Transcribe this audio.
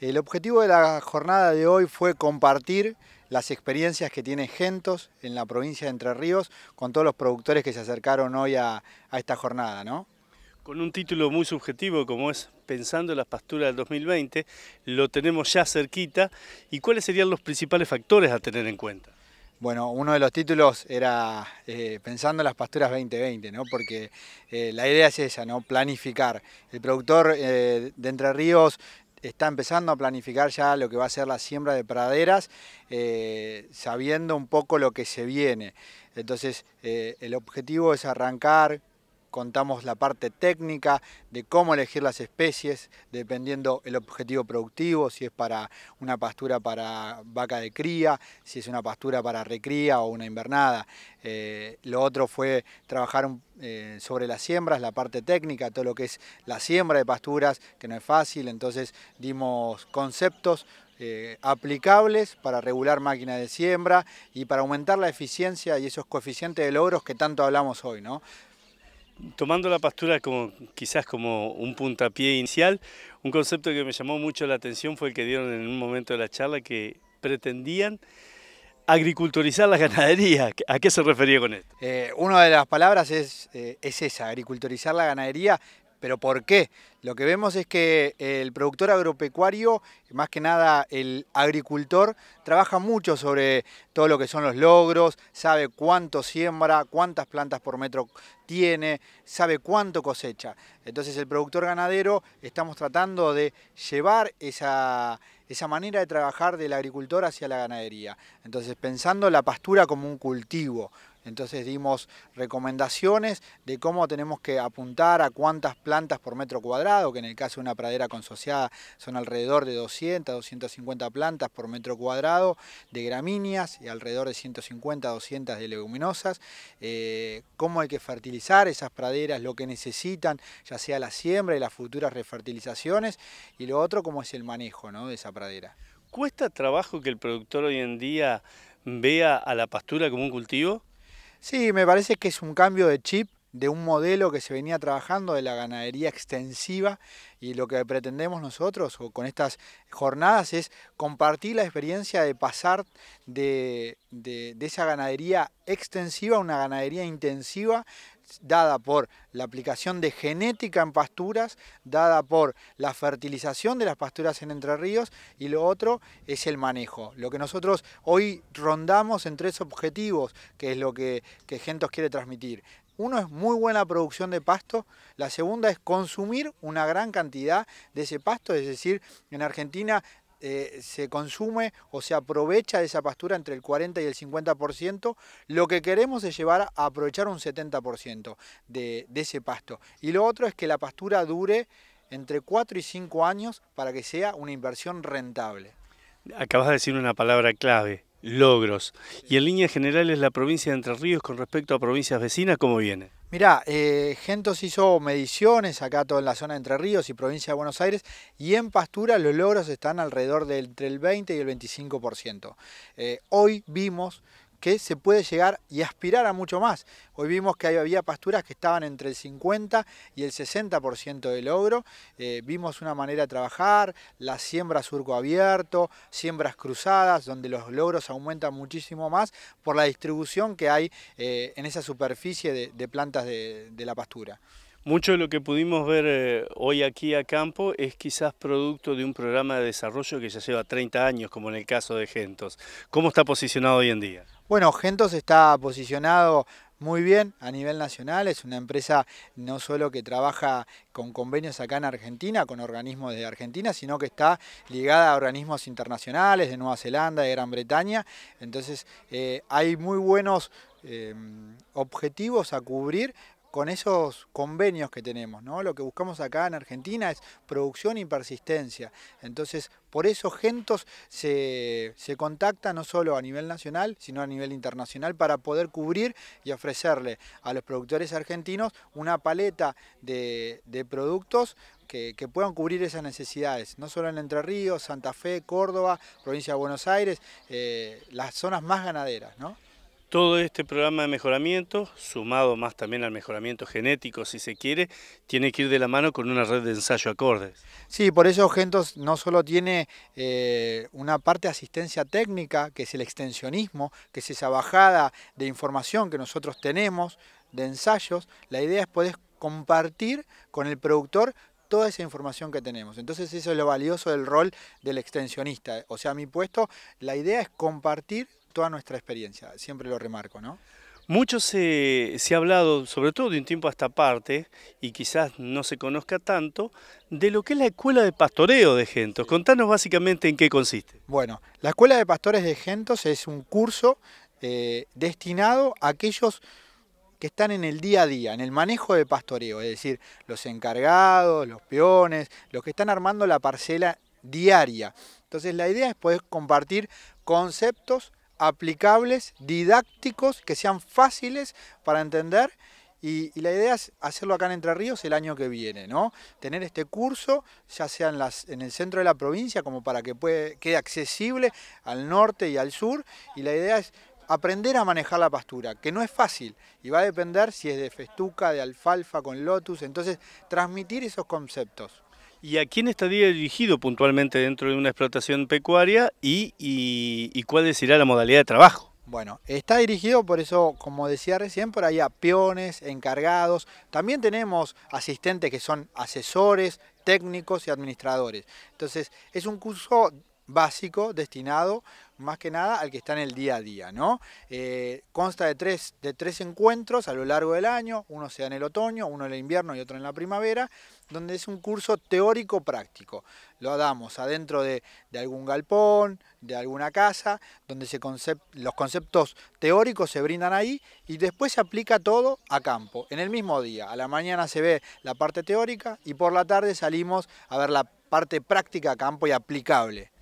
El objetivo de la jornada de hoy fue compartir las experiencias que tiene Gentos en la provincia de Entre Ríos con todos los productores que se acercaron hoy a, esta jornada, ¿no? Con un título muy subjetivo como es Pensando las pasturas del 2020, lo tenemos ya cerquita. ¿Y cuáles serían los principales factores a tener en cuenta? Bueno, uno de los títulos era eh, Pensando las pasturas 2020, ¿no? porque eh, la idea es esa, ¿no? planificar. El productor eh, de Entre Ríos está empezando a planificar ya lo que va a ser la siembra de praderas, eh, sabiendo un poco lo que se viene. Entonces, eh, el objetivo es arrancar contamos la parte técnica de cómo elegir las especies, dependiendo el objetivo productivo, si es para una pastura para vaca de cría, si es una pastura para recría o una invernada. Eh, lo otro fue trabajar eh, sobre las siembras, la parte técnica, todo lo que es la siembra de pasturas, que no es fácil, entonces dimos conceptos eh, aplicables para regular máquinas de siembra y para aumentar la eficiencia y esos coeficientes de logros que tanto hablamos hoy, ¿no? tomando la pastura como, quizás como un puntapié inicial, un concepto que me llamó mucho la atención fue el que dieron en un momento de la charla que pretendían agriculturizar la ganadería. ¿A qué se refería con esto? Eh, una de las palabras es, eh, es esa, agriculturizar la ganadería, pero ¿por qué? Lo que vemos es que el productor agropecuario, más que nada el agricultor, trabaja mucho sobre todo lo que son los logros, sabe cuánto siembra, cuántas plantas por metro tiene, sabe cuánto cosecha. Entonces el productor ganadero estamos tratando de llevar esa, manera de trabajar del agricultor hacia la ganadería. Entonces pensando la pastura como un cultivo, entonces dimos recomendaciones de cómo tenemos que apuntar a cuántas plantas por metro cuadrado, que en el caso de una pradera consociada son alrededor de 200, 250 plantas por metro cuadrado de gramíneas y alrededor de 150, 200 de leguminosas, eh, cómo hay que fertilizar esas praderas, lo que necesitan, ya sea la siembra y las futuras refertilizaciones, y lo otro cómo es el manejo de esa pradera. ¿Cuesta trabajo que el productor hoy en día vea a la pastura como un cultivo? Sí, me parece que es un cambio de chip de un modelo que se venía trabajando de la ganadería extensiva y lo que pretendemos nosotros con estas jornadas es compartir la experiencia de pasar de, esa ganadería extensiva a una ganadería intensiva dada por la aplicación de genética en pasturas, dada por la fertilización de las pasturas en Entre Ríos y lo otro es el manejo. Lo que nosotros hoy rondamos en tres objetivos, que es lo que, que Gentos quiere transmitir. Uno es muy buena producción de pasto, la segunda es consumir una gran cantidad de ese pasto, es decir, en Argentina eh, se consume o se aprovecha de esa pastura entre el 40 y el 50%, lo que queremos es llevar a aprovechar un 70% de, de ese pasto. Y lo otro es que la pastura dure entre 4 y 5 años para que sea una inversión rentable. Acabas de decir una palabra clave, logros. Y en línea general es la provincia de Entre Ríos con respecto a provincias vecinas, ¿cómo viene? Mirá, eh, Gentos hizo mediciones acá todo en la zona de Entre Ríos y provincia de Buenos Aires y en pastura los logros están alrededor de entre el 20 y el 25%. Eh, hoy vimos que se puede llegar y aspirar a mucho más. Hoy vimos que había pasturas que estaban entre el 50 y el 60% de logro. Eh, vimos una manera de trabajar, la siembra surco abierto, siembras cruzadas, donde los logros aumentan muchísimo más por la distribución que hay eh, en esa superficie de, plantas de la pastura. Mucho de lo que pudimos ver eh, hoy aquí a campo es quizás producto de un programa de desarrollo que ya lleva 30 años, como en el caso de Gentos. ¿Cómo está posicionado hoy en día? Bueno, Gentos está posicionado muy bien a nivel nacional. Es una empresa no solo que trabaja con convenios acá en Argentina, con organismos de Argentina, sino que está ligada a organismos internacionales de Nueva Zelanda, de Gran Bretaña. Entonces eh, hay muy buenos eh, objetivos a cubrir con esos convenios que tenemos, ¿no? Lo que buscamos acá en Argentina es producción y persistencia. Entonces, por eso Gentos se, contacta no solo a nivel nacional, sino a nivel internacional para poder cubrir y ofrecerle a los productores argentinos una paleta de, productos que, puedan cubrir esas necesidades, no solo en Entre Ríos, Santa Fe, Córdoba, provincia de Buenos Aires, eh, las zonas más ganaderas, ¿no? Todo este programa de mejoramiento, sumado más también al mejoramiento genético, si se quiere, tiene que ir de la mano con una red de ensayo acordes. Sí, por eso Gentos no solo tiene eh, una parte de asistencia técnica, que es el extensionismo, que es esa bajada de información que nosotros tenemos de ensayos, la idea es poder compartir con el productor toda esa información que tenemos. Entonces eso es lo valioso del rol del extensionista. O sea, mi puesto, la idea es compartir toda nuestra experiencia, siempre lo remarco, ¿no? Mucho se, ha hablado, sobre todo de un tiempo a esta parte, y quizás no se conozca tanto, de lo que es la Escuela de Pastoreo de Gentos. Contanos básicamente en qué consiste. Bueno, la Escuela de Pastores de Gentos es un curso eh, destinado a aquellos que están en el día a día, en el manejo de pastoreo, es decir, los encargados, los peones, los que están armando la parcela diaria. Entonces la idea es poder compartir conceptos, aplicables, didácticos, que sean fáciles para entender. Y, la idea es hacerlo acá en Entre Ríos el año que viene, ¿no? Tener este curso, ya sea en, el centro de la provincia, como para que quede accesible al norte y al sur. Y la idea es aprender a manejar la pastura, que no es fácil y va a depender si es de festuca, de alfalfa, con lotus, entonces transmitir esos conceptos. ¿Y a quién estaría dirigido puntualmente dentro de una explotación pecuaria y, y cuál será la modalidad de trabajo? Bueno, está dirigido por eso, como decía recién, por ahí peones, encargados. También tenemos asistentes que son asesores, técnicos y administradores. Entonces, es un curso básico destinado más que nada al que está en el día a día, ¿no? Eh, consta de tres, de tres encuentros a lo largo del año, uno sea en el otoño, uno en el invierno y otro en la primavera, donde es un curso teórico práctico. Lo damos adentro de, algún galpón, de alguna casa, donde se los conceptos teóricos se brindan ahí y después se aplica todo a campo, en el mismo día. A la mañana se ve la parte teórica y por la tarde salimos a ver la parte práctica a campo y aplicable.